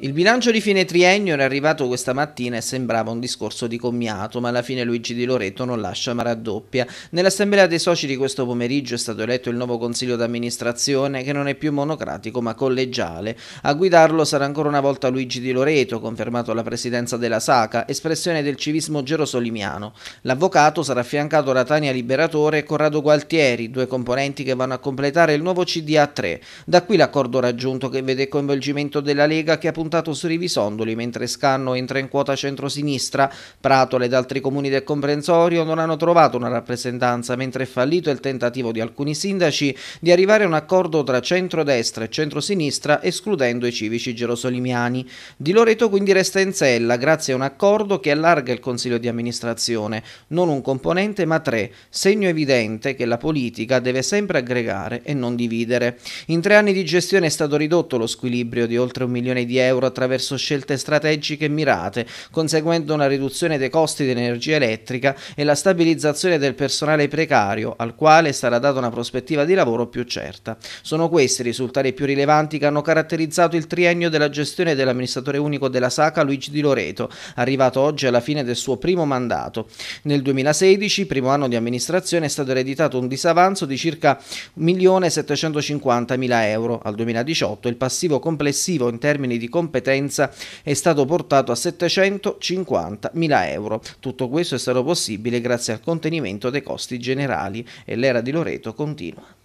Il bilancio di fine triennio era arrivato questa mattina e sembrava un discorso di commiato, ma alla fine Luigi Di Loreto non lascia ma raddoppia. Nell'assemblea dei soci di questo pomeriggio è stato eletto il nuovo consiglio d'amministrazione, che non è più monocratico ma collegiale. A guidarlo sarà ancora una volta Luigi Di Loreto, confermato alla presidenza della SACA, espressione del civismo gerosolimiano. L'avvocato sarà affiancato da Tania Liberatore e Corrado Gualtieri, due componenti che vanno a completare il nuovo CDA 3. Da qui l'accordo raggiunto che vede il coinvolgimento della Lega che ha puntato puntato su Rivisondoli, mentre Scanno entra in quota centrosinistra. Pratola ed altri comuni del comprensorio non hanno trovato una rappresentanza, mentre è fallito il tentativo di alcuni sindaci di arrivare a un accordo tra centrodestra e centrosinistra, escludendo i civici gerosolimiani. Di Loreto quindi resta in sella, grazie a un accordo che allarga il Consiglio di amministrazione, non un componente ma tre, segno evidente che la politica deve sempre aggregare e non dividere. In tre anni di gestione è stato ridotto lo squilibrio di oltre un milione di euro euro attraverso scelte strategiche mirate, conseguendo una riduzione dei costi di energia elettrica e la stabilizzazione del personale precario, al quale sarà data una prospettiva di lavoro più certa. Sono questi i risultati più rilevanti che hanno caratterizzato il triennio della gestione dell'amministratore unico della SACA Luigi Di Loreto, arrivato oggi alla fine del suo primo mandato. Nel 2016, primo anno di amministrazione, è stato ereditato un disavanzo di circa 1.750.000 euro. Al 2018 il passivo complessivo in termini di compensazione competenza è stato portato a 750.000 euro. Tutto questo è stato possibile grazie al contenimento dei costi generali e l'era di Loreto continua.